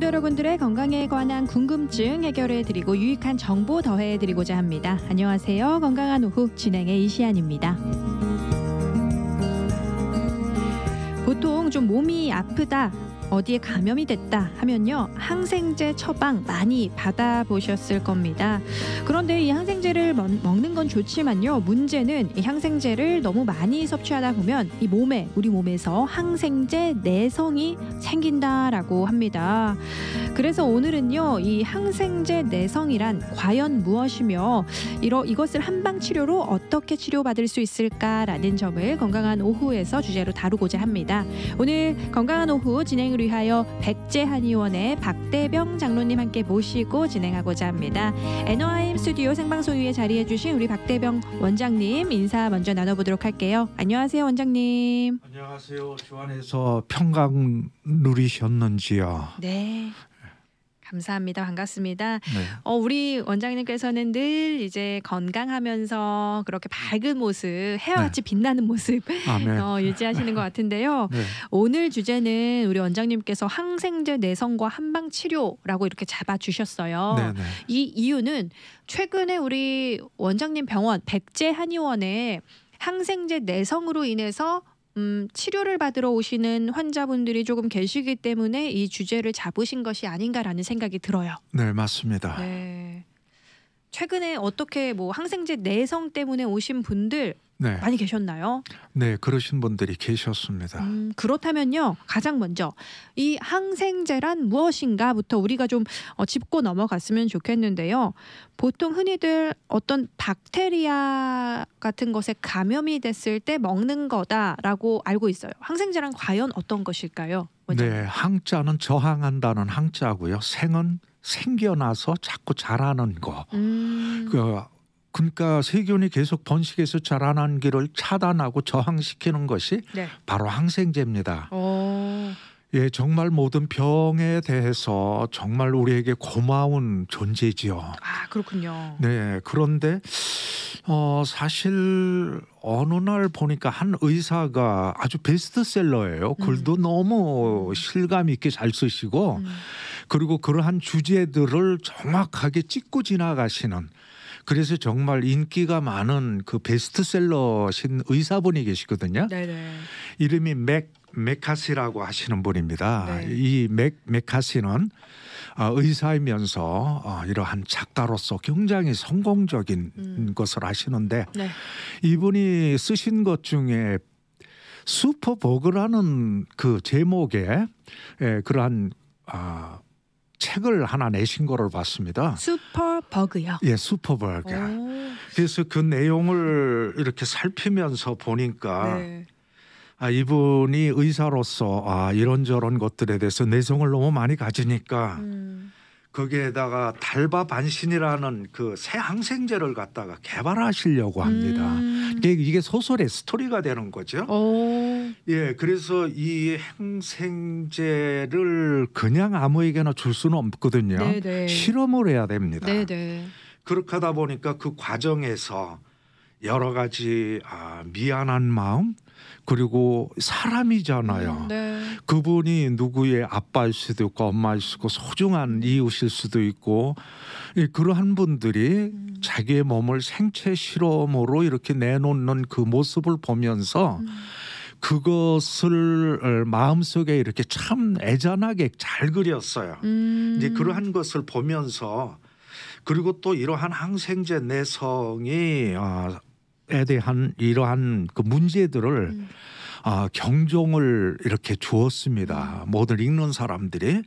청취자 여러분들의 건강에 관한 궁금증 해결해드리고 유익한 정보 더해드리고자 합니다. 안녕하세요. 건강한 오후 진행의 이시안입니다. 보통 좀 몸이 아프다 어디에 감염이 됐다 하면요 항생제 처방 많이 받아보셨을 겁니다. 그런데 이 항생제를 먹는 건 좋지만요 문제는 이 항생제를 너무 많이 섭취하다 보면 이 몸에 우리 몸에서 항생제 내성이 생긴다라고 합니다. 그래서 오늘은요 이 항생제 내성이란 과연 무엇이며 이러 이것을 한방 치료로 어떻게 치료받을 수 있을까라는 점을 건강한 오후에서 주제로 다루고자 합니다. 오늘 건강한 오후 진행을 복음을 위하여 백제 한의원의 박대병 장로님 함께 모시고 진행하고자 합니다. NOIM 스튜디오 생방송 위에 자리해 주신 우리 박대병 원장님 인사 먼저 나눠보도록 할게요. 안녕하세요, 원장님. 안녕하세요. 주안에서 평강 누리셨는지요? 네. 감사합니다. 반갑습니다. 네. 어, 우리 원장님께서는 늘 이제 건강하면서 그렇게 밝은 모습, 해와같이 네. 빛나는 모습 아, 네. 어, 유지하시는 것 같은데요. 네. 오늘 주제는 우리 원장님께서 항생제 내성과 한방 치료라고 이렇게 잡아 주셨어요. 네, 이 이유는 최근에 우리 원장님 병원 백제 한의원에 항생제 내성으로 인해서 음, 치료를 받으러 오시는 환자분들이 조금 계시기 때문에 이 주제를 잡으신 것이 아닌가라는 생각이 들어요. 네, 맞습니다. 네. 최근에 어떻게 뭐 항생제 내성 때문에 오신 분들 네. 많이 계셨나요? 네, 그러신 분들이 계셨습니다. 음, 그렇다면요, 가장 먼저 이 항생제란 무엇인가부터 우리가 좀 어, 짚고 넘어갔으면 좋겠는데요. 보통 흔히들 어떤 박테리아 같은 것에 감염이 됐을 때 먹는 거다라고 알고 있어요. 항생제란 과연 어떤 것일까요? 원장님? 네, 항자는 저항한다는 항자고요. 생은 생겨나서 자꾸 자라는 거. 음. 그 그러니까 세균이 계속 번식해서 자라난 길을 차단하고 저항시키는 것이 네. 바로 항생제입니다. 오. 어. 예, 정말 모든 병에 대해서 정말 우리에게 고마운 존재지요. 아, 그렇군요. 네, 그런데 어 사실 어느 날 보니까 한 의사가 아주 베스트셀러예요. 음. 글도 음. 너무 실감 있게 잘 쓰시고 음. 그리고 그러한 주제들을 정확하게 찍고 지나가시는 그래서 정말 인기가 많은 그 베스트셀러신 의사분이 계시거든요. 네네. 이름이 맥 메카시라고 하시는 분입니다. 네. 이맥 메카시는 아, 의사이면서 어, 이러한 작가로서 굉장히 성공적인 음. 것을 하시는데 네. 이분이 쓰신 것 중에 슈퍼버그라는 그 제목의 예, 그러한 아, 책을 하나 내신 거를 봤습니다. 슈퍼버그요. 예, 슈퍼버그. 그래서 그 내용을 이렇게 살피면서 보니까 네. 아, 이분이 의사로서 아, 이런저런 것들에 대해서 내성을 너무 많이 가지니까 음. 거기에다가 달바반신이라는 그 새 항생제를 갖다가 개발하시려고 합니다. 음. 이게, 이게 소설의 스토리가 되는 거죠. 오. 예, 그래서 이 항생제를 그냥 아무에게나 줄 수는 없거든요. 네네. 네. 실험을 해야 됩니다. 네네. 그렇게 하다 보니까 그 과정에서 여러 가지 아, 미안한 마음 그리고 사람이잖아요. 음, 네. 그분이 누구의 아빠일 수도 있고 엄마일 수도 있고 소중한 이웃일 수도 있고 이 그러한 분들이 음. 자기의 몸을 생체 실험으로 이렇게 내놓는 그 모습을 보면서 음. 그것을 어, 마음속에 이렇게 참 애잔하게 잘 그렸어요. 음. 이제 그러한 것을 보면서 그리고 또 이러한 항생제 내성이 어, 아, 에 대한 이러한 그 문제들을 음. 아, 경종을 이렇게 주었습니다. 모든 읽는 사람들이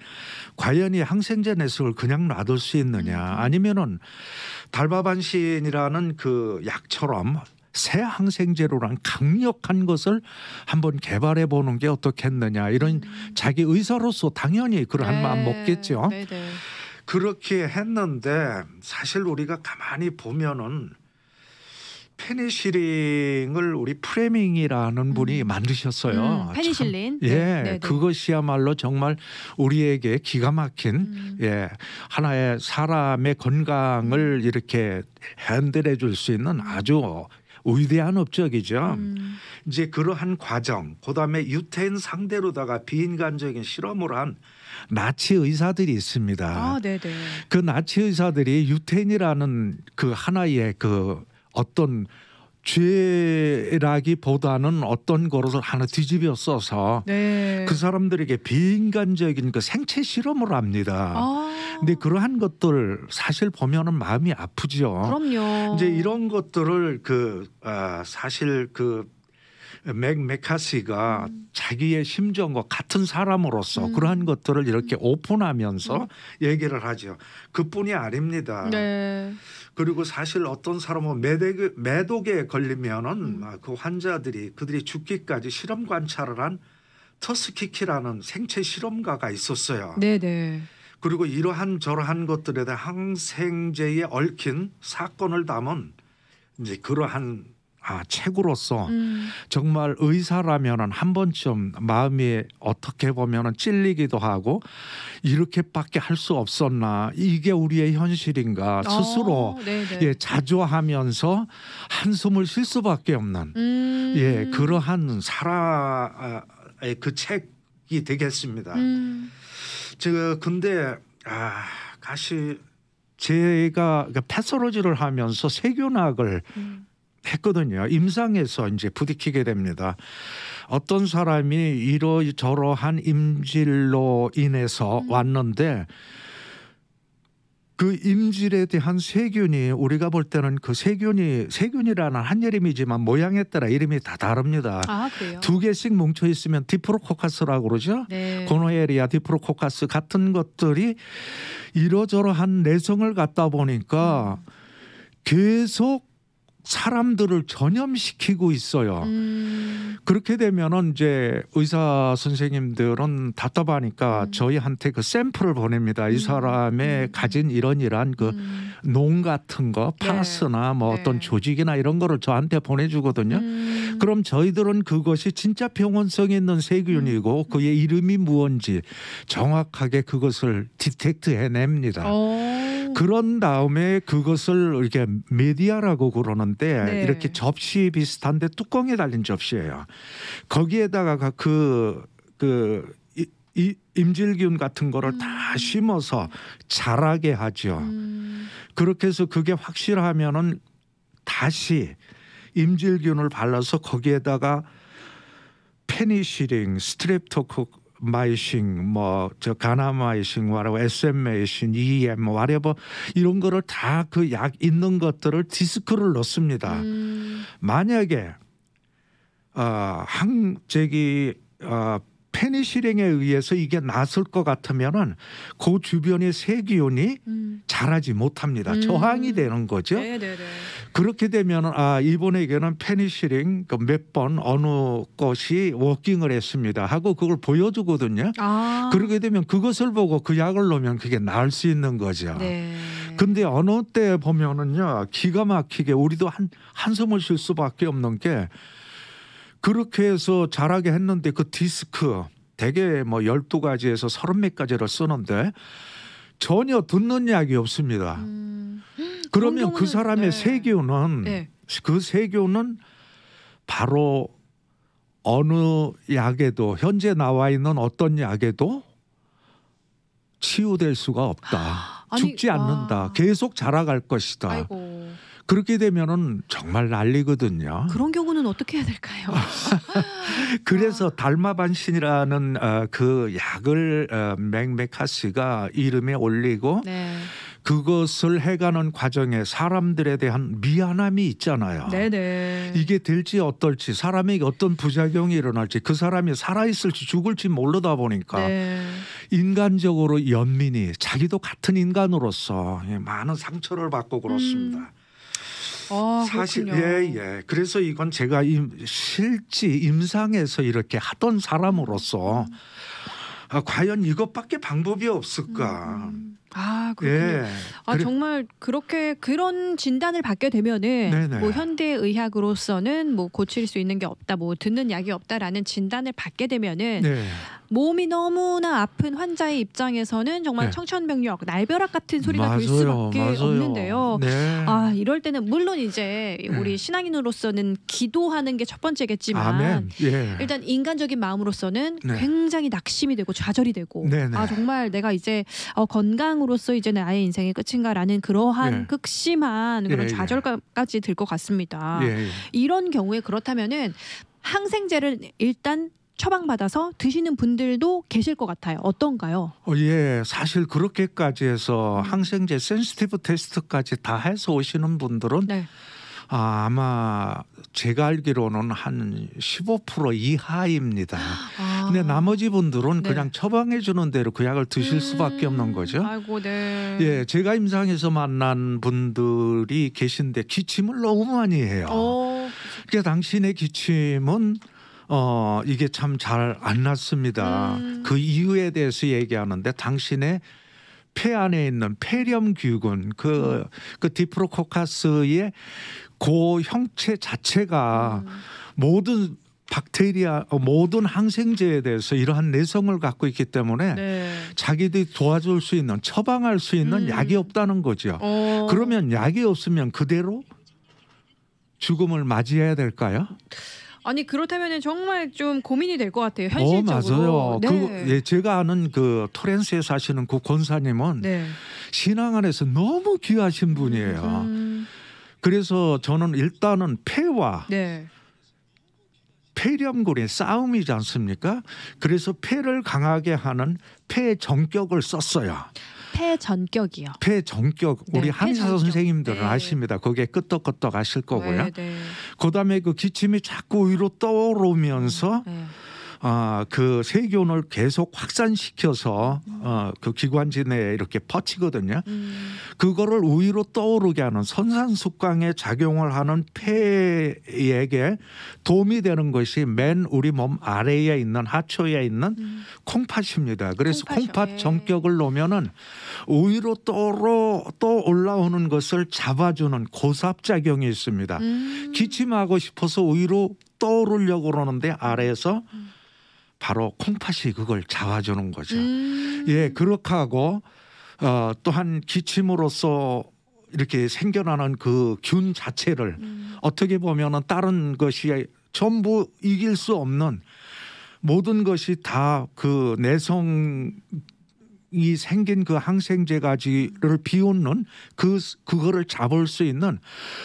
과연 이 항생제 내성을 그냥 놔둘 수 있느냐 음. 아니면은 달바반신이라는 그 약처럼 새 항생제로란 강력한 것을 한번 개발해 보는 게 어떻겠느냐 이런 음. 자기 의사로서 당연히 그러한 마음 네. 먹겠죠. 그렇게 했는데 사실 우리가 가만히 보면은 페니실링을 우리 프레밍이라는 음. 분이 만드셨어요. 음, 페니실린. 참, 예, 네 그것이야말로 정말 우리에게 기가 막힌 음. 예 하나의 사람의 건강을 음. 이렇게 핸들해 줄 수 있는 음. 아주 위대한 업적이죠. 음. 이제 그러한 과정, 그다음에 유태인 상대로다가 비인간적인 실험을 한 나치 의사들이 있습니다. 아, 그 나치 의사들이 유태인이라는 그 하나의 그 어떤 죄라기보다는 어떤 거를 하나 뒤집어 써서 네. 그 사람들에게 비인간적인 그 생체 실험을 합니다. 아. 근데 그러한 것들 사실 보면은 마음이 아프죠. 그럼요. 이제 이런 것들을 그 아, 사실 그맥 메카시가 음. 자기의 심정과 같은 사람으로서 음. 그러한 것들을 이렇게 오픈하면서 음. 얘기를 하죠. 그뿐이 아닙니다. 네. 그리고 사실 어떤 사람은 매독, 매독에 걸리면은 음. 그 환자들이 그들이 죽기까지 실험 관찰을 한 터스키키라는 생체 실험가가 있었어요. 네네. 네. 그리고 이러한 저러한 것들에 대한 항생제에 얽힌 사건을 담은 이제 그러한 아 책으로서 음. 정말 의사라면은 한 번쯤 마음이 어떻게 보면은 찔리기도 하고 이렇게밖에 할 수 없었나 이게 우리의 현실인가 어, 스스로 오, 예 자주하면서 한숨을 쉴 수밖에 없는 음. 예 그러한 살아의그 아, 아, 책이 되겠습니다. 음. 제 근데 아 가시 제가 그 패서로지를 하면서 세균학을 음. 했거든요. 임상에서 이제 부딪히게 됩니다. 어떤 사람이 이러저러한 임질로 인해서 음. 왔는데 그 임질에 대한 세균이 우리가 볼 때는 그 세균이 세균이라는 한 이름이지만 모양에 따라 이름이 다 다릅니다. 아, 두 개씩 뭉쳐 있으면 디프로코카스라고 그러죠. 네. 고노에리아 디프로코카스 같은 것들이 이러저러한 내성을 갖다 보니까 음. 계속 사람들을 전염시키고 있어요. 음. 그렇게 되면은 이제 의사 선생님들은 답답하니까 음. 저희한테 그 샘플을 보냅니다. 이 음. 사람의 음. 가진 이런 이런그농 음. 같은 거, 네. 파스나 뭐 네. 뭐 어떤 네. 조직이나 이런 거를 저한테 보내주거든요. 그럼 저희들은 그것이 진짜 병원성 있는 세균이고 그의 이름이 무언지 정확하게 그것을 디텍트 해냅니다. 오. 그런 다음에 그것을 이렇게 미디어라고 그러는 건데 네. 이렇게 접시 비슷한데 뚜껑에 달린 접시예요. 거기에다가 그그 그, 그 이, 임질균 같은 거를 음. 다 심어서 자라게 하죠. 음. 그렇게 해서 그게 확실하면은 다시 임질균을 발라서 거기에다가 페니시링, 스트랩토코 마이싱 뭐 저 가나 마이싱 뭐라고 SM 마이싱 EM 와레버 이런 거를 다 그 약 있는 것들을 디스크를 넣습니다. 음. 만약에 어, 항 저기 어, 페니실링에 의해서 이게 났을 것 같으면은 그 주변의 세균이 음. 자라지 못합니다. 음. 저항이 되는 거죠. 네네네. 네, 네. 그렇게 되면은 아 일본에게는 페니실링 그 몇 번 어느 것이 워킹을 했습니다 하고 그걸 보여주거든요. 아. 그렇게 되면 그것을 보고 그 약을 넣으면 그게 나을 수 있는 거죠. 네. 근데 어느 때 보면은요 기가 막히게 우리도 한 한숨을 쉴 수밖에 없는 게. 그렇게 해서 잘하게 했는데 그 디스크 대개 뭐1 2 가지에서 3 0몇 가지를 쓰는데 전혀 듣는 약이 없습니다. 음... 그러면 그 사람의 네. 세교는 네. 그 세교는 바로 어느 약에도 현재 나와 있는 어떤 약에도 치유될 수가 없다. 아니, 죽지 않는다. 아... 계속 자라갈 것이다. 아이고. 그렇게 되면은 정말 난리거든요. 그런 경우는 어떻게 해야 될까요? 그래서 아. 달마반신이라는 어, 그 약을 어, 맥메카시가 이름에 올리고 네. 그것을 해가는 과정에 사람들에 대한 미안함이 있잖아요. 네네. 이게 될지 어떨지 사람에 어떤 부작용이 일어날지 그 사람이 살아있을지 죽을지 모르다 보니까 네. 인간적으로 연민이 자기도 같은 인간으로서 많은 상처를 받고 그렇습니다. 음. 아, 사실 예예. 예. 그래서 이건 제가 임, 실지 임상에서 이렇게 하던 사람으로서 음. 아, 과연 이것밖에 방법이 없을까? 음. 음. 아 그렇군요. 예. 아 정말 그렇게 그런 진단을 받게 되면은 네네. 뭐 현대 의학으로서는 뭐 고칠 수 있는 게 없다, 뭐 듣는 약이 없다라는 진단을 받게 되면은 네. 몸이 너무나 아픈 환자의 입장에서는 정말 네. 청천벽력, 날벼락 같은 소리가 들 수밖에 없는데요. 네. 아 이럴 때는 물론 이제 네. 우리 신앙인으로서는 기도하는 게 첫 번째겠지만 예. 일단 인간적인 마음으로서는 네. 굉장히 낙심이 되고 좌절이 되고 네네. 아 정말 내가 이제 어, 건강 사람으로서 이제 는 나의 인생이 끝인가라는 그러한 예. 극심한 그런 예, 예. 좌절까지들 것 같습니다. 예, 예. 이런 경우에 그렇다면은 항생제를 일단 처방받아서 드시는 분들도 계실 것 같아요. 어떤가요? 어, 예, 사실 그렇게까지 해서 음. 항생제 센스티브 테스트까지 다 해서 오시는 분들은 네. 아, 아마 제가 알기로는 한 15% 이하입니다. 아. 근데 나머지 분들은 네. 그냥 처방해 주는 대로 그 약을 드실 음. 수밖에 없는 거죠. 아이고, 네. 예, 제가 임상에서 만난 분들이 계신데 기침을 너무 많이 해요. 어. 그니까 당신의 기침은 어 이게 참 잘 안 났습니다. 음. 그 이유에 대해서 얘기하는데 당신의 폐 안에 있는 폐렴 균그 음. 그 디프로코카스의 그 형체 자체가 음. 모든 박테리아 모든 항생제에 대해서 이러한 내성을 갖고 있기 때문에 네. 자기들이 도와줄 수 있는 처방할 수 있는 음. 약이 없다는 거죠. 어. 그러면 약이 없으면 그대로 죽음을 맞이해야 될까요? 아니 그렇다면 정말 좀 고민이 될 것 같아요 현실적으로. 어, 맞아요. 그 네. 그, 예, 제가 아는 그 토렌스에 사시는 그 권사님은 네. 신앙 안에서 너무 귀하신 분이에요. 음. 그래서 저는 일단은 폐와 네. 폐렴군의 싸움이지 않습니까? 그래서 폐를 강하게 하는 폐정격을 썼어요. 폐전격이요. 폐전격 네, 우리 네, 한의사 선생님들은 네. 아십니다. 거기에 끄떡끄떡 하실 거고요. 네, 네, 그다음에 그 기침이 자꾸 위로 떠오르면서 음, 아그 어, 세균을 계속 확산시켜서 어, 그 기관지 내에 이렇게 퍼치거든요. 음. 그거를 우위로 떠오르게 하는 선산숙강에 작용을 하는 폐에게 도움이 되는 것이 맨 우리 몸 아래에 있는 하초에 있는 음. 콩팥입니다. 그래서 콩팥, 콩 예. 정격을 놓으면은 우위로 떠오르, 떠올라오는 것을 잡아주는 고삽작용이 있습니다. 음. 기침하고 싶어서 우위로 떠오르려고 그러는데 아래에서 음. 바로 콩팥이 그걸 잡아주는 거죠. 음. 예, 그렇게 하고 어, 또한 기침으로써 이렇게 생겨나는 그 균 자체를 음. 어떻게 보면 다른 것이 전부 이길 수 없는 모든 것이 다 그 내성 이 생긴 그 항생제 가지를 비웃는 그 그거를 잡을 수 있는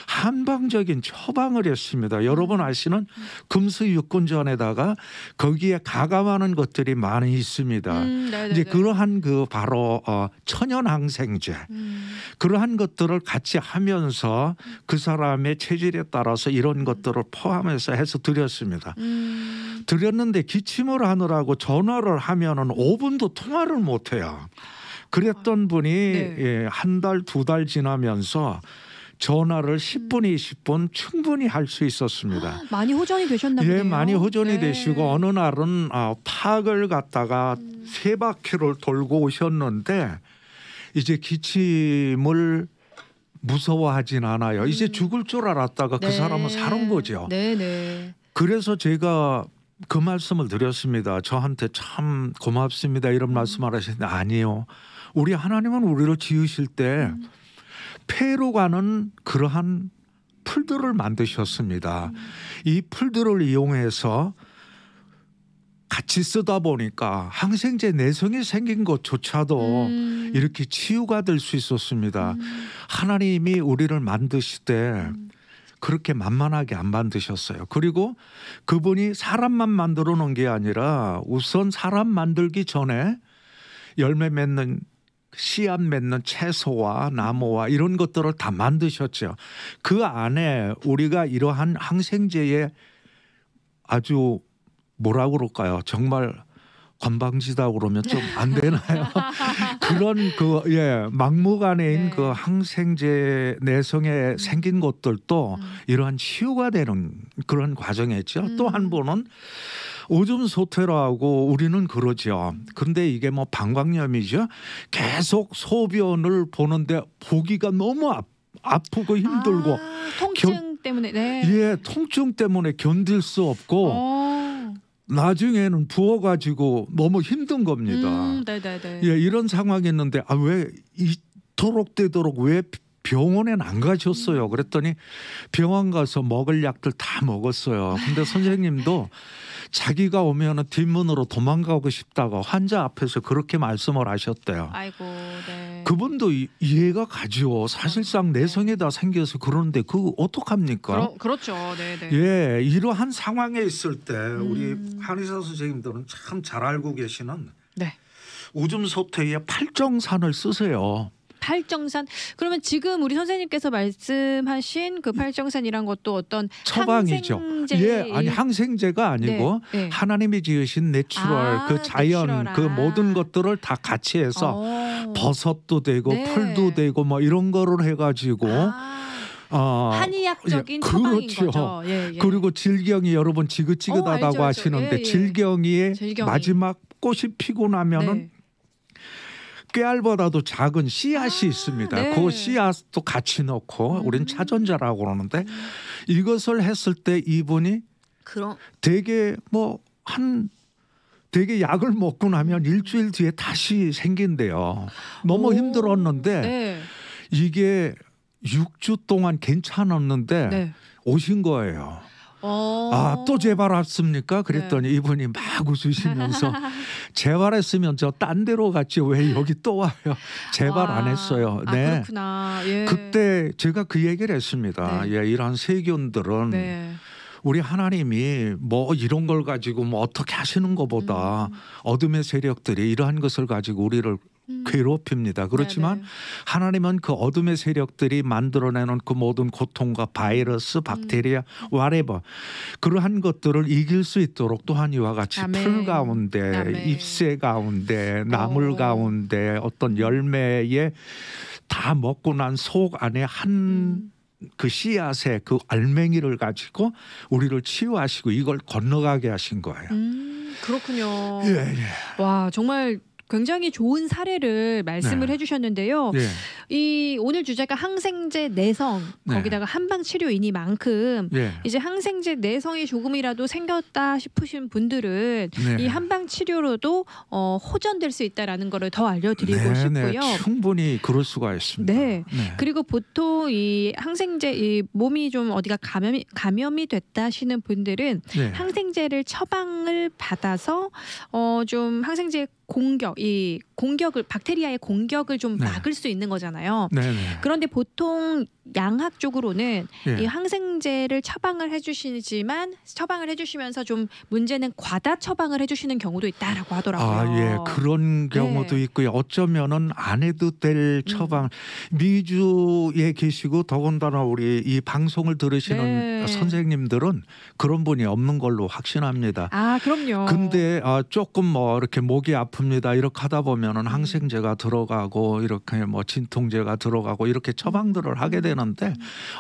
한방적인 처방을 했습니다. 여러분 아시는 금수 육군전에다가 거기에 가감하는 것들이 많이 있습니다. 음, 네, 네, 이제 네. 그러한 그 바로 어, 천연 항생제 음. 그러한 것들을 같이 하면서 그 사람의 체질에 따라서 이런 것들을 포함해서 해서 드렸습니다. 음. 드렸는데 기침을 하느라고 전화를 하면은 5분도 통화를 못 해요. 그랬던 분이 네. 예, 한 달, 두 달 지나면서 전화를 10분, 음. 20분 충분히 할 수 있었습니다. 많이 호전이 되셨나 예, 보네요. 예, 많이 호전이 네. 되시고 어느 날은 아, 어, 팍을 갔다가 음. 세 바퀴를 돌고 오셨는데 이제 기침을 무서워하진 않아요. 음. 이제 죽을 줄 알았다가 그 네. 그 사람은 사는 거죠. 네, 네. 그래서 제가 그 말씀을 드렸습니다. 저한테 참 고맙습니다. 이런 음. 말씀을 하시는데 아니요. 우리 하나님은 우리를 지으실 때 음. 폐로 가는 그러한 풀들을 만드셨습니다. 음. 이 풀들을 이용해서 같이 쓰다 보니까 항생제 내성이 생긴 것조차도 음. 이렇게 치유가 될 수 있었습니다. 하나님이 우리를 만드실 때 그렇게 만만하게 안 만드셨어요. 그리고 그분이 사람만 만들어 놓은 게 아니라 우선 사람 만들기 전에 열매 맺는 씨앗 맺는 채소와 나무와 이런 것들을 다 만드셨죠. 그 안에 우리가 이러한 항생제의 아주 뭐라 그럴까요? 정말 건방지다 그러면 좀 안 되나요? 그런 그예 막무가내인 네. 그 항생제 내성에 음. 생긴 것들도 음. 이러한 치유가 되는 그런 과정이었죠. 음. 또한 번은 오줌 소퇴라고 우리는 그러죠. 근데 이게 뭐 방광염이죠. 계속 소변을 보는데 보기가 너무 아, 아프고 힘들고 아, 통증 겨, 때문에 네. 예 통증 때문에 견딜 수 없고. 어. 나중에는 부어가지고 너무 힘든 겁니다. 음, 네네네. 네, 네. 예, 이런 상황이 있는데 아 왜 이토록 되도록 왜 병원엔 안 가셨어요. 그랬더니 병원 가서 먹을 약들 다 먹었어요. 근데 선생님도 자기가 오면 뒷문으로 도망가고 싶다고 환자 앞에서 그렇게 말씀을 하셨대요. 아이고, 네. 그분도 이, 해가 가죠. 사실상 그렇죠. 내성에다 생겨서 그러는데 그 어떡합니까? 그러, 그렇죠. 네, 네, 예, 이러한 상황에 있을 때 음. 우리 음... 한의사 선생님들은 참 잘 알고 계시는 네. 오줌 소태에 팔정산을 쓰세요. 팔정산 그러면 지금 우리 선생님께서 말씀하신 그 팔정산이란 것도 어떤 처방이죠. 예, 아니 항생제가 아니고 네, 네. 하나님이 지으신 내추럴 아, 그 자연 내추럴한. 그 모든 것들을 다 같이 해서 오. 어. 버섯도 되고 네. 풀도 되고 뭐 이런 거를 해가지고. 아. 어, 한의학적인 예, 그렇죠. 예, 예. 그리고 질경이 여러분 지긋지긋하다고 오, 어, 알죠, 하시는데 알죠. 예, 예. 질경이의 질경이. 마지막 꽃이 피고 나면은 네. 깨알보다도 작은 씨앗이 아, 있습니다. 네. 그 씨앗도 같이 넣고 음. 우린 차전자라고 그러는데 음. 이것을 했을 때 이분이 그럼. 되게 뭐 한 되게 약을 먹고 나면 일주일 뒤에 다시 생긴대요. 너무 오, 힘들었는데 네. 이게 6주 동안 괜찮았는데 네. 오신 거예요. 어. 아또 재발했습니까? 그랬더니 네. 이분이 막 웃으시면서 재발했으면 저 딴 데로 갔지 왜 여기 또 와요? 재발 와. 안 했어요. 아, 네. 아, 그렇구나. 예. 그때 제가 그 얘기를 했습니다. 네. 예, 이러한 세균들은 네. 우리 하나님이 뭐 이런 걸 가지고 뭐 어떻게 하시는 것보다 음. 어둠의 세력들이 이러한 것을 가지고 우리를 음. 괴롭힙니다. 그렇지만 네네. 네. 하나님은 그 어둠의 세력들이 만들어내는 그 모든 고통과 바이러스, 박테리아, 와레버 음. 그러한 것들을 이길 수 있도록 또한 이와 같이 아멘. 풀 가운데, 아멘. 잎새 가운데, 어. 나물 오. 가운데 어떤 열매에 다 먹고 난 속 안에 한 음. 그 씨앗의 그 알맹이를 가지고 우리를 치유하시고 이걸 건너가게 하신 거예요. 음, 그렇군요. 예, 예. 와 정말 굉장히 좋은 사례를 말씀을 네. 해주셨는데요. 네. 이 오늘 주제가 항생제 내성 네. 거기다가 한방 치료이니만큼 예. 이제 항생제 내성이 조금이라도 생겼다 싶으신 분들은 네. 이 한방 치료로도 어, 호전될 수 있다라는 거를 더 알려드리고 네, 네. 싶고요. 충분히 그럴 수가 있습니다. 네. 그리고 보통 이 항생제 이 몸이 좀 어디가 감염이 감염이 됐다 하시는 분들은 항생제를 처방을 받아서 어, 좀 항생제 공격 이 공격을 박테리아의 공격을 좀 네. 막을 수 있는 거잖아요. 네네. 네. 그런데 보통 양학 쪽으로는 예. 이 항생제를 처방을 해주시지만 처방을 해주시면서 좀 문제는 과다 처방을 해주시는 경우도 있다라고 하더라고요. 아 예, 그런 네. 경우도 네. 있고요. 어쩌면은 안 해도 될 음. 처방 음. 미주에 계시고 더군다나 우리 이 방송을 들으시는 네. 선생님들은 그런 분이 없는 걸로 확신합니다. 아 그럼요. 근데 아, 조금 뭐 이렇게 목이 아프 아픕니다. 이렇게 하다 보면은 음. 항생제가 들어가고 이렇게 뭐 진통제가 들어가고 이렇게 처방들을 하게 되는데 음.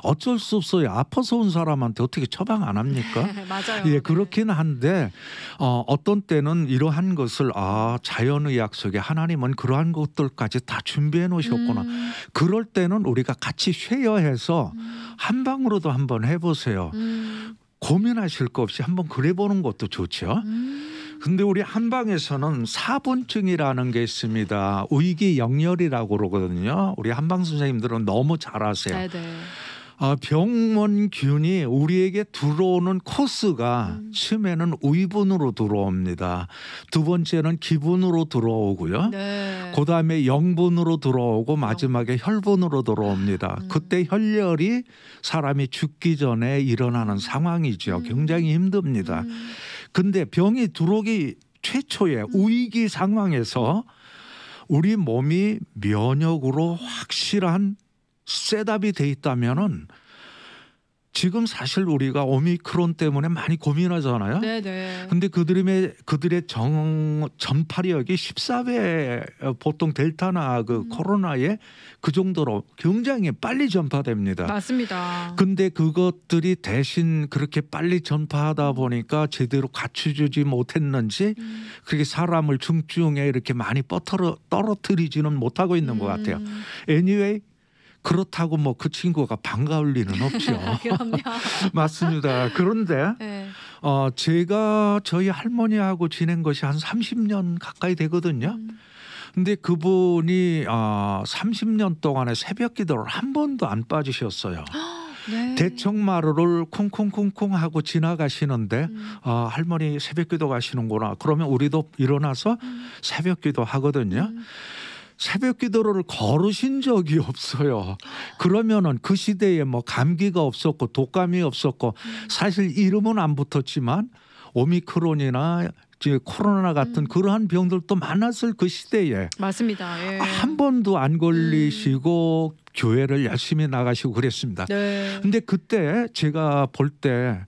어쩔 수 없어요. 아파서 온 사람한테 어떻게 처방 안 합니까? 맞아요. 예, 네. 그렇긴 한데 어, 어떤 때는 이러한 것을 아자연의약 속에 하나님은 그러한 것들까지 다 준비해 놓으셨구나. 음. 그럴 때는 우리가 같이 쉐어해서 음. 한 방으로도 한번 해보세요. 음. 고민하실 것 없이 한번 그래보는 것도 좋죠. 음. 근데 우리 한방에서는 사분증이라는 게 있습니다. 의기 영렬이라고 그러거든요. 우리 한방 선생님들은 너무 잘하세요. 네, 네. 아, 병원균이 우리에게 들어오는 코스가 음. 치매는 의분으로 들어옵니다. 두 번째는 기분으로 들어오고요. 네. 그다음에 영분으로 들어오고 마지막에 혈분으로 들어옵니다. 음. 그때 혈열이 사람이 죽기 전에 일어나는 상황이죠. 음. 굉장히 힘듭니다. 음. 근데 병이 들어오기 최초의 음. 위기 상황에서 우리 몸이 면역으로 확실한 셋업이 돼 있다면은 지금 사실 우리가 오미크론 때문에 많이 고민하잖아요. 네네. 네. 근데 그들의 그들의 정 전파력이 14배 보통 델타나 그 음. 코로나에 그 정도로 굉장히 빨리 전파됩니다. 맞습니다. 근데 그것들이 대신 그렇게 빨리 전파하다 보니까 제대로 갖춰주지 못했는지 음. 그렇게 사람을 중증에 이렇게 많이 떨어뜨리지는 못하고 있는 음. 것 같아요. 음. Anyway 그렇다고 뭐 그 친구가 반가울 리는 없죠. 맞습니다. 그런데 네. 어, 제가 저희 할머니하고 지낸 것이 한 30년 가까이 되거든요. 음. 근데 그분이 어, 30년 동안에 새벽 기도를 한 번도 안 빠지셨어요. 네. 대청마루를 쿵쿵쿵쿵 하고 지나가시는데 음. 어, 할머니 새벽 기도 가시는구나. 그러면 우리도 일어나서 음. 새벽 기도 하거든요. 음. 새벽 기도를 걸으신 적이 없어요. 그러면은 그 시대에 뭐 감기가 없었고 독감이 없었고 음. 사실 이름은 안 붙었지만 오미크론이나 이제 코로나 같은 음. 그러한 병들도 많았을 그 시대에 맞습니다. 예. 한 번도 안 걸리시고 음. 교회를 열심히 나가시고 그랬습니다. 네. 근데 그때 제가 볼때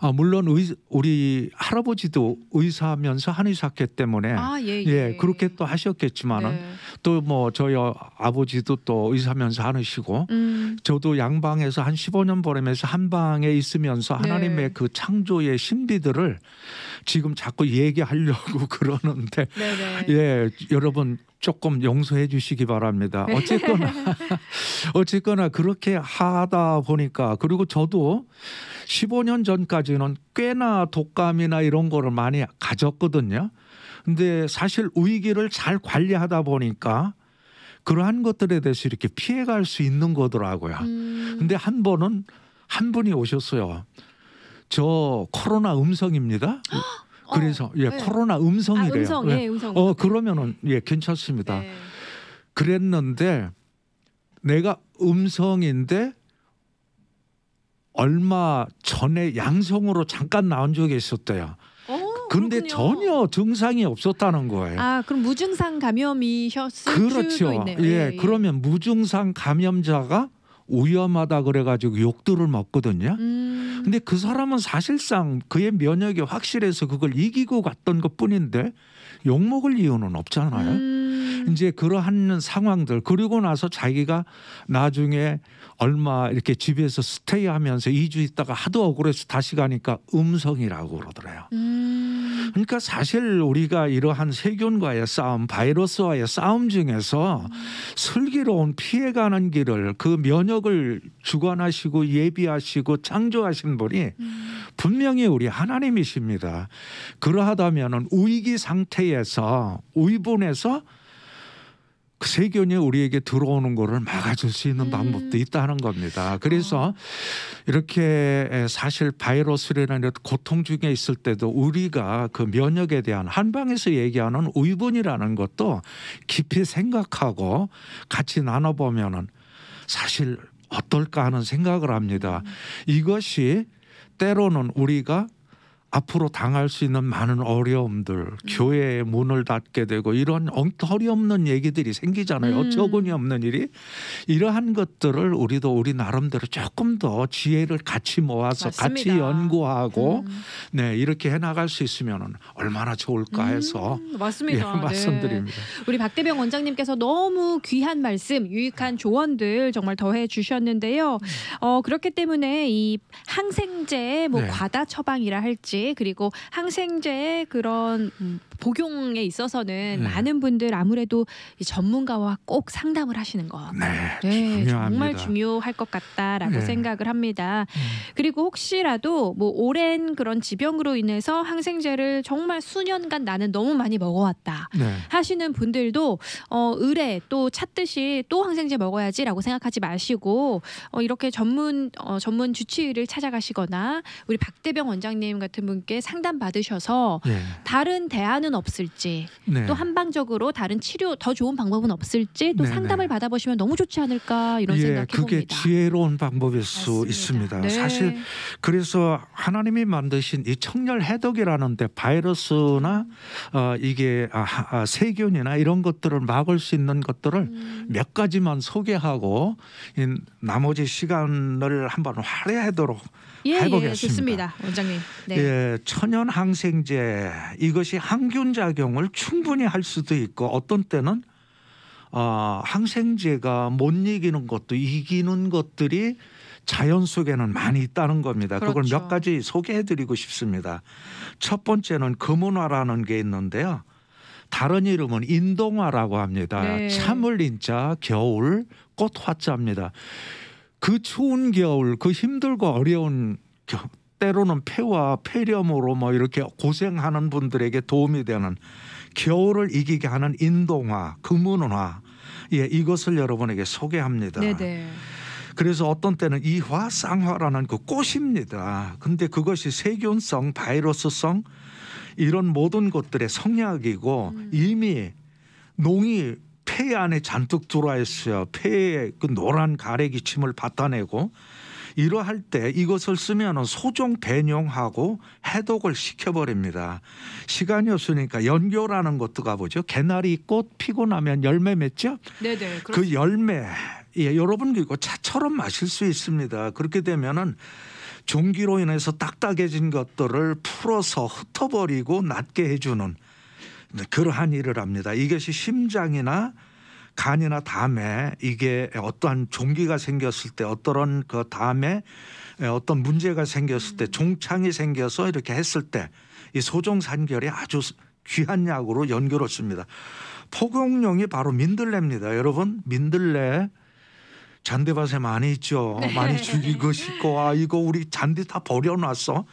아, 물론 의, 우리 할아버지도 의사하면서 한의사학 때문에 아, 예, 예. 예, 그렇게 또 하셨겠지만은 네. 또뭐 저희 아버지도 또 의사면서 하 하시고 음. 저도 양방에서 한 15년 보내면서 한방에 있으면서 네. 하나님의 네. 그 창조의 신비들을 지금 자꾸 얘기하려고 그러는데 네, 네, 예 여러분 조금 용서해 주시기 바랍니다. 어쨌거나 어쨌거나 그렇게 하다 보니까 그리고 저도 15년 전까지는 꽤나 독감이나 이런 거를 많이 가졌거든요. 근데 사실 위기를잘 관리하다 보니까 그러한 것들에 대해서 이렇게 피해갈 수 있는 거더라고요. 음. 근데 한 번은 한 분이 오셨어요. 저 코로나 음성입니다. 어, 그래서 예 네. 코로나 음성이래요. 아, 음성, 예. 예, 음성. 어 그러면은 예 괜찮습니다. 네. 그랬는데 내가 음성인데 얼마 전에 양성으로 잠깐 나온 적이 있었대요. 어, 근데 그렇군요. 전혀 증상이 없었다는 거예요. 아, 그럼 무증상 감염이셨을 그렇죠. 수도 있네요. 예, 예, 예, 그러면 무증상 감염자가 위험하다 그래가지고 욕들을 먹거든요. 음. 근데 그 사람은 사실상 그의 면역이 확실해서 그걸 이기고 갔던 것 뿐인데 욕 먹을 이유는 없잖아요. 음. 이제 그러한 상황들 그리고 나서 자기가 나중에 얼마 이렇게 집에서 스테이하면서 2주 있다가 하도 억울해서 다시 가니까 음성이라고 그러더래요. 음. 그러니까 사실 우리가 이러한 세균과의 싸움, 바이러스와의 싸움 중에서 음. 슬기로운 피해가는 길을 그 면역을 주관하시고 예비하시고 창조하신 분이 음. 분명히 우리 하나님이십니다. 그러하다면은 위기 상태에서 의분에서 그 세균이 우리에게 들어오는 것을 막아줄 수 있는 음. 방법도 있다는 겁니다. 그래서 어. 이렇게 사실 바이러스라는 고통 중에 있을 때도 우리가 그 면역에 대한 한방에서 얘기하는 의분이라는 것도 깊이 생각하고 같이 나눠보면은 사실 어떨까 하는 생각을 합니다. 음. 이것이 때로는 우리가 앞으로 당할 수 있는 많은 어려움들, 음. 교회의 문을 닫게 되고 이런 엉터리 없는 얘기들이 생기잖아요. 음. 어처구니 없는 일이 이러한 것들을 우리도 우리 나름대로 조금 더 지혜를 같이 모아서 맞습니다. 같이 연구하고 음. 네 이렇게 해 나갈 수 있으면 얼마나 좋을까 해서 음, 맞습니다. 예, 말씀드립니다. 네. 우리 박대병 원장님께서 너무 귀한 말씀, 유익한 네. 조언들 정말 더해 주셨는데요. 네. 어, 그렇기 때문에 이 항생제 뭐 네. 과다 처방이라 할지 그리고 항생제의 그런 음, 복용에 있어서는 음. 많은 분들 아무래도 전문가와 꼭 상담을 하시는 것 네, 네 정말 중요할 것 같다라고 네. 생각을 합니다. 음. 그리고 혹시라도 뭐 오랜 그런 지병으로 인해서 항생제를 정말 수년간 나는 너무 많이 먹어왔다 네. 하시는 분들도 어, 의뢰 또 찾듯이 또 항생제 먹어야지라고 생각하지 마시고 어, 이렇게 전문 어, 전문 주치의를 찾아가시거나 우리 박대병 원장님 같은 분께 상담 받으셔서 예. 다른 대안을 원인은 없을지 네. 또 한방적으로 다른 치료 더 좋은 방법은 없을지 또 네네. 상담을 받아보시면 너무 좋지 않을까 이런 예, 생각해 봅니다. 그게 지혜로운 방법일 수 맞습니다. 있습니다. 네. 사실 그래서 하나님이 만드신 이 청열 해독이라는데 바이러스나 어, 이게 아, 아, 세균이나 이런 것들을 막을 수 있는 것들을 음. 몇 가지만 소개하고 이 나머지 시간을 한번 활애하도록 예, 알고 예, 계니다 좋습니다, 원장님. 네. 예, 천연 항생제 이것이 항균 작용을 충분히 할 수도 있고 어떤 때는 어, 항생제가 못 이기는 것도 이기는 것들이 자연 속에는 많이 있다는 겁니다. 그렇죠. 그걸 몇 가지 소개해드리고 싶습니다. 첫 번째는 금은화라는 게 있는데요. 다른 이름은 인동화라고 합니다. 네. 참을 인자, 겨울, 꽃 화자입니다. 그 추운 겨울 그 힘들고 어려운 겨, 때로는 폐와 폐렴으로 뭐 이렇게 고생하는 분들에게 도움이 되는 겨울을 이기게 하는 인동화 금은화 예 이것을 여러분에게 소개합니다. 네네. 네. 그래서 어떤 때는 이화 쌍화라는 그 꽃입니다. 근데 그것이 세균성, 바이러스성 이런 모든 것들의 성약이고 음. 이미 농이 폐 안에 잔뜩 들어있어요. 와폐에그 노란 가래기 침을 받아내고 이러할 때 이것을 쓰면 소종 배용하고 해독을 시켜버립니다. 시간이 없으니까 연교라는 것도 가보죠. 개나리 꽃 피고 나면 열매 맺죠? 네네. 네, 그 그렇습니다. 그 열매, 예, 여러분 그리고 차처럼 마실 수 있습니다. 그렇게 되면은 종기로 인해서 딱딱해진 것들을 풀어서 흩어버리고 낫게 해주는 네, 그러한 일을 합니다. 이것이 심장이나 간이나 담에 이게 어떠한 종기가 생겼을 때 어떠한 그 담에 어떤 문제가 생겼을 때 종창이 생겨서 이렇게 했을 때 이 소종산결이 아주 귀한 약으로 연결을 씁니다. 포경용이 바로 민들레입니다. 여러분 민들레 잔디밭에 많이 있죠. 네. 많이 죽이고 싶고 아 이거 우리 잔디 다 버려놨어.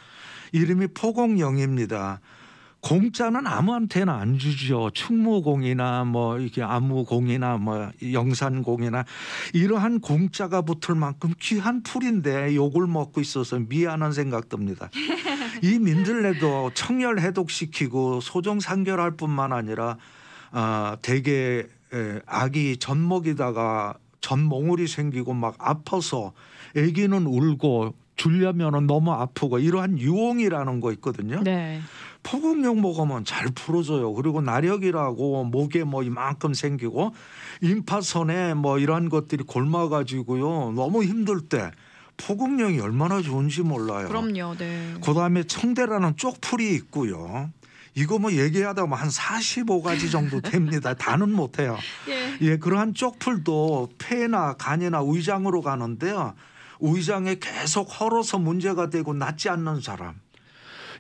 이름이 포공영입니다. 공짜는 아무한테나 안 주죠. 충무공이나 뭐 이게 렇 암무공이나 뭐 영산공이나 이러한 공짜가 붙을 만큼 귀한 풀인데 욕을 먹고 있어서 미안한 생각 듭니다. 이 민들레도 청열 해독시키고 소정 상결할 뿐만 아니라 아 대개 에, 아기 젖먹이다가 젖몽울이 생기고 막 아파서 아기는 울고 줄려면은 너무 아프고 이러한 유홍이라는 거 있거든요. 네. 포근경 먹으면 잘 풀어져요. 그리고 나력이라고 목에 뭐 이만큼 생기고 임파선에 뭐 이런 것들이 골마가지고요. 너무 힘들 때 포근경이 얼마나 좋은지 몰라요. 그럼요. 네. 그다음에 청대라는 쪽풀이 있고요. 이거 뭐 얘기하다 뭐한 45가지 정도 됩니다. 다는 못해요. 예. 예, 그러한 쪽풀도 폐나 간이나 위장으로 가는데요. 위장에 계속 헐어서 문제가 되고 낫지 않는 사람.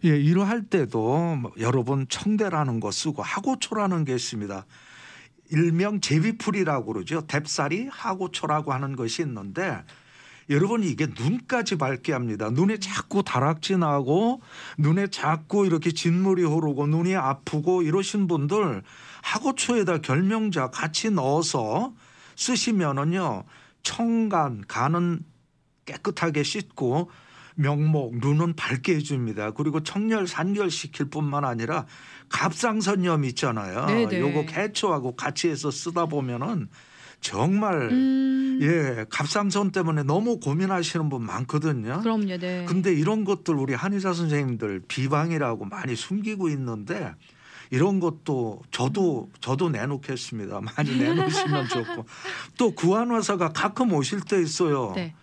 예, 이러할 때도 뭐 여러분 청대라는 거 쓰고 하고초라는 게 있습니다. 일명 제비풀이라고 그러죠. 뎁살이 하고초라고 하는 것이 있는데 여러분 이게 눈까지 밝게 합니다. 눈에 자꾸 다락질하고 눈에 자꾸 이렇게 진물이 흐르고 눈이 아프고 이러신 분들 하고초에다 결명자 같이 넣어서 쓰시면은요 청간 간은 깨끗하게 씻고 명목, 눈은 밝게 해줍니다. 그리고 청열 산결시킬 뿐만 아니라 갑상선염 있잖아요. 네네. 네. 요거 개초하고 같이 해서 쓰다 보면은 정말 음... 예 갑상선 때문에 너무 고민하시는 분 많거든요. 그럼요. 네. 근데 이런 것들 우리 한의사 선생님들 비방이라고 많이 숨기고 있는데 이런 것도 저도 저도 내놓겠습니다. 많이 내놓으시면 좋고 또구안화사가 가끔 오실 때 있어요. 네.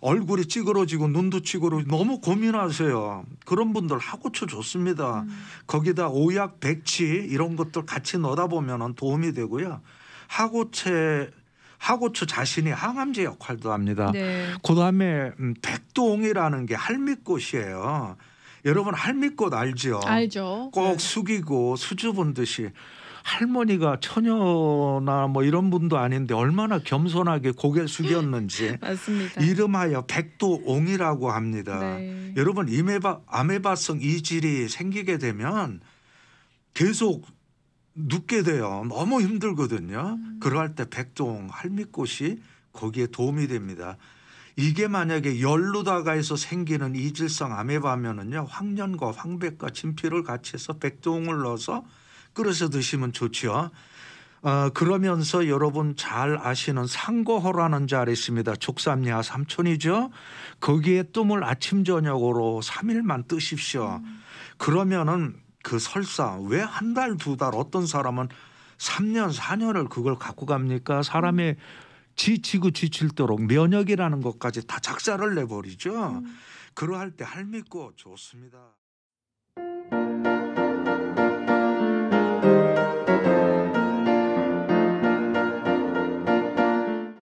얼굴이 찌그러지고 눈도 찌그러지고 너무 고민하세요. 그런 분들 하고쳐 좋습니다. 음. 거기다 오약 백치 이런 것들 같이 넣다 보면 도움이 되고요. 하고체 하고추 자신이 항암제 역할도 합니다. 네. 그다음에 음, 백동이라는 게 할미꽃이에요. 여러분 할미꽃 알죠? 알죠. 꼭 네. 숙이고 수줍은 듯이 할머니가 처녀나 뭐 이런 분도 아닌데 얼마나 겸손하게 고개 숙였는지 맞습니다. 이름하여 백두옹이라고 합니다. 네. 여러분 이메바 아메바성 이질이 생기게 되면 계속 눕게 돼요. 너무 힘들거든요. 음. 그러할 때 백두옹 할미꽃이 거기에 도움이 됩니다. 이게 만약에 열루다가에서 생기는 이질성 아메바면은요 황년과 황백과 진피를 같이 해서 백두홍을 넣어서 끓여서 드시면 좋지요. 어, 그러면서 여러분 잘 아시는 상고호라는 자리 있습니다. 족삼야 삼촌이죠. 거기에 뜸을 아침 저녁으로 3일만 뜨십시오. 음. 그러면은 그 설사 왜 한 달 두달 달 어떤 사람은 3년 4년을 그걸 갖고 갑니까? 사람의 지치고 지칠도록 면역이라는 것까지 다 작사를 내버리죠. 음. 그러할 때 할미꽃 좋습니다.